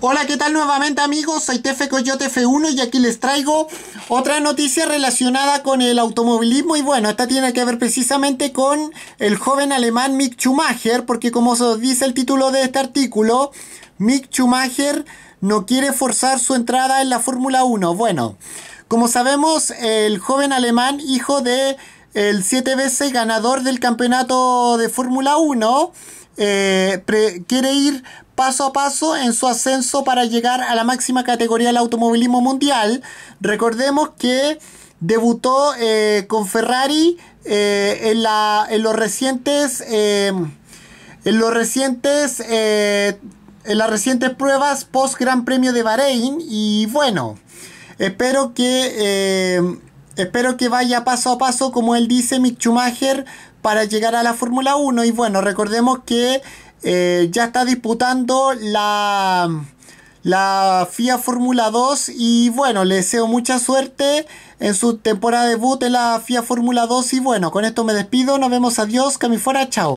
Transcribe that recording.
Hola, ¿qué tal nuevamente amigos? Soy TF Coyote F1 y aquí les traigo otra noticia relacionada con el automovilismo y bueno, esta tiene que ver precisamente con el joven alemán Mick Schumacher porque como se dice el título de este artículo, Mick Schumacher no quiere forzar su entrada en la Fórmula 1. Bueno, como sabemos, el joven alemán, hijo de el siete veces ganador del campeonato de Fórmula 1, eh, quiere ir paso a paso en su ascenso para llegar a la máxima categoría del automovilismo mundial. Recordemos que debutó eh, con Ferrari eh, en, la, en, los recientes, en los recientes, en las recientes pruebas post Gran Premio de Bahrein y bueno, espero que Espero que vaya paso a paso, como él dice, Mick Schumacher, para llegar a la Fórmula 1. Y bueno, recordemos que eh, ya está disputando la, la FIA Fórmula 2. Y bueno, le deseo mucha suerte en su temporada debut en la FIA Fórmula 2. Y bueno, con esto me despido. Nos vemos. Adiós. Cami fuera. Chao.